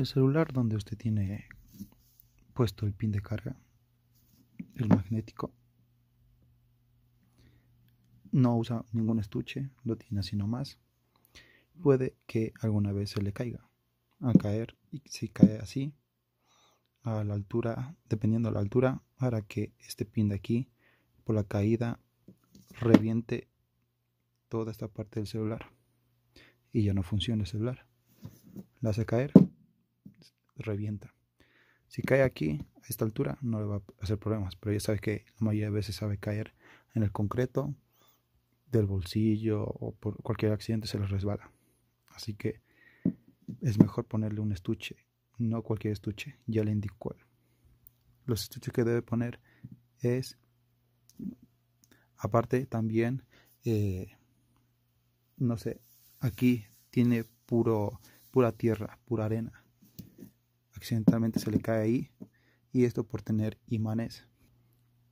el celular donde usted tiene puesto el pin de carga, el magnético, no usa ningún estuche, lo tiene así nomás, puede que alguna vez se le caiga. A caer, y si cae así, a la altura, dependiendo de la altura, para que este pin de aquí, por la caída, reviente toda esta parte del celular y ya no funciona el celular. La hace caer revienta. Si cae aquí, a esta altura, no le va a hacer problemas, pero ya sabes que la mayoría de veces sabe caer en el concreto del bolsillo o por cualquier accidente se les resbala. Así que es mejor ponerle un estuche, no cualquier estuche, ya le indico cuál. Los estuches que debe poner es, aparte también, eh, no sé, aquí tiene puro, pura tierra, pura arena accidentalmente se le cae ahí y esto por tener imanes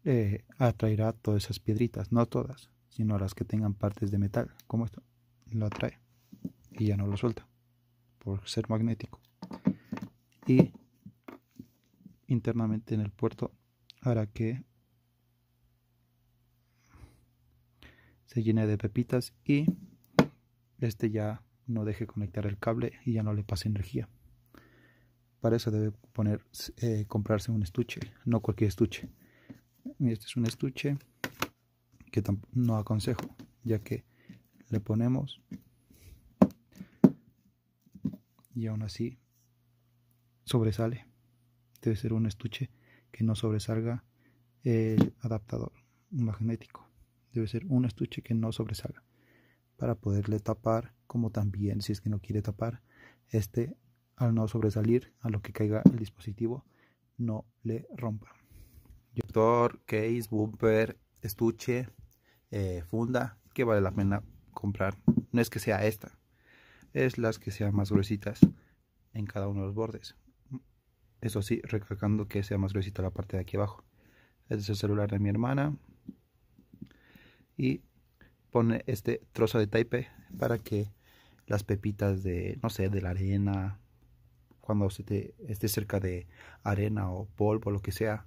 eh, atraerá todas esas piedritas, no todas, sino las que tengan partes de metal, como esto, lo atrae y ya no lo suelta por ser magnético. Y internamente en el puerto hará que se llene de pepitas y este ya no deje conectar el cable y ya no le pase energía. Para eso debe poner, eh, comprarse un estuche, no cualquier estuche. Este es un estuche que no aconsejo, ya que le ponemos y aún así sobresale. Debe ser un estuche que no sobresalga el adaptador magnético. Debe ser un estuche que no sobresalga para poderle tapar, como también si es que no quiere tapar este al no sobresalir a lo que caiga el dispositivo, no le rompa. Doctor, case, bumper, estuche, eh, funda, que vale la pena comprar. No es que sea esta, es las que sean más gruesitas en cada uno de los bordes. Eso sí, recalcando que sea más gruesita la parte de aquí abajo. Este es el celular de mi hermana. Y pone este trozo de taipe para que las pepitas de, no sé, de la arena, cuando se esté cerca de arena o polvo, o lo que sea,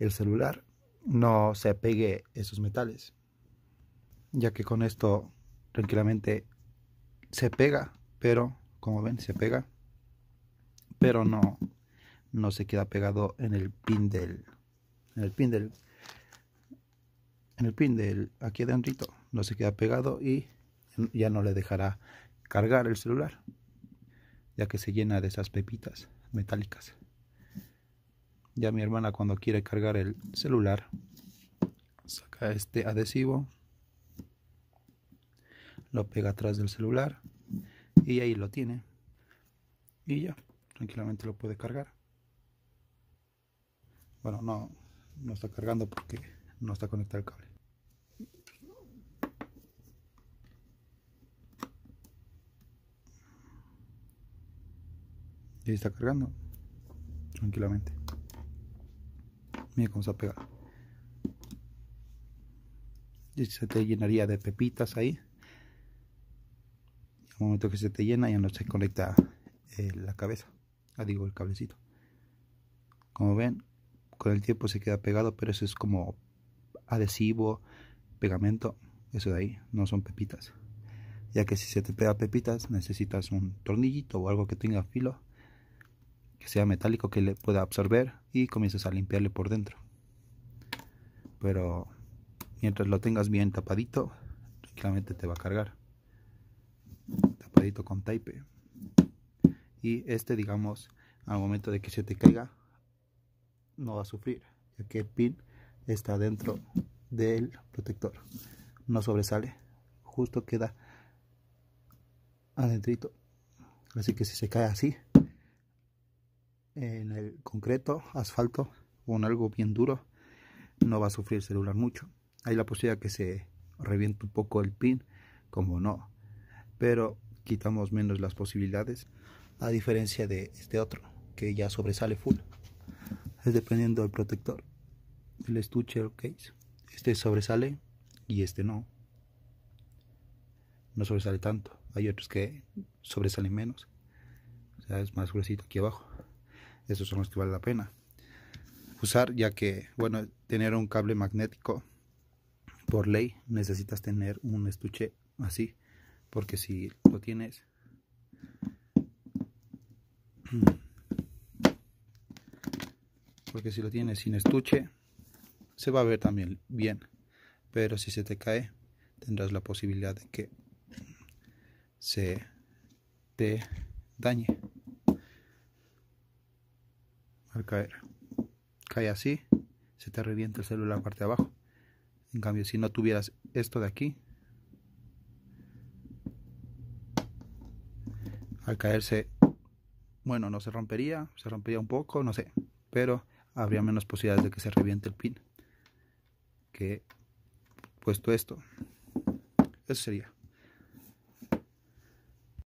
el celular no se pegue esos metales, ya que con esto tranquilamente se pega, pero como ven se pega, pero no no se queda pegado en el pin del en el pin del en el pin del aquí adentrito, no se queda pegado y ya no le dejará cargar el celular ya que se llena de esas pepitas metálicas. Ya mi hermana cuando quiere cargar el celular, saca este adhesivo, lo pega atrás del celular y ahí lo tiene. Y ya, tranquilamente lo puede cargar. Bueno, no, no está cargando porque no está conectado el cable. Y está cargando tranquilamente. Mira cómo se ha pegado. Y se te llenaría de pepitas ahí. al momento que se te llena ya no se conecta eh, la cabeza. Ah, digo, el cablecito. Como ven, con el tiempo se queda pegado, pero eso es como adhesivo, pegamento. Eso de ahí, no son pepitas. Ya que si se te pega pepitas, necesitas un tornillito o algo que tenga filo que sea metálico que le pueda absorber y comienzas a limpiarle por dentro pero mientras lo tengas bien tapadito claramente te va a cargar tapadito con tape y este digamos al momento de que se te caiga no va a sufrir ya que el pin está dentro del protector no sobresale justo queda adentrito así que si se cae así en el concreto, asfalto o en algo bien duro, no va a sufrir el celular mucho. Hay la posibilidad que se reviente un poco el pin, como no, pero quitamos menos las posibilidades, a diferencia de este otro, que ya sobresale full. Es dependiendo del protector, el estuche o case. Este sobresale y este no. No sobresale tanto. Hay otros que sobresalen menos. O sea, es más gruesito aquí abajo. Esos son los que vale la pena usar, ya que, bueno, tener un cable magnético por ley necesitas tener un estuche así, porque si lo tienes porque si lo tienes sin estuche se va a ver también bien pero si se te cae tendrás la posibilidad de que se te dañe al caer. Cae así, se te revienta el celular parte de abajo. En cambio, si no tuvieras esto de aquí, al caerse, bueno, no se rompería, se rompería un poco, no sé, pero habría menos posibilidades de que se reviente el pin que puesto esto. Eso sería.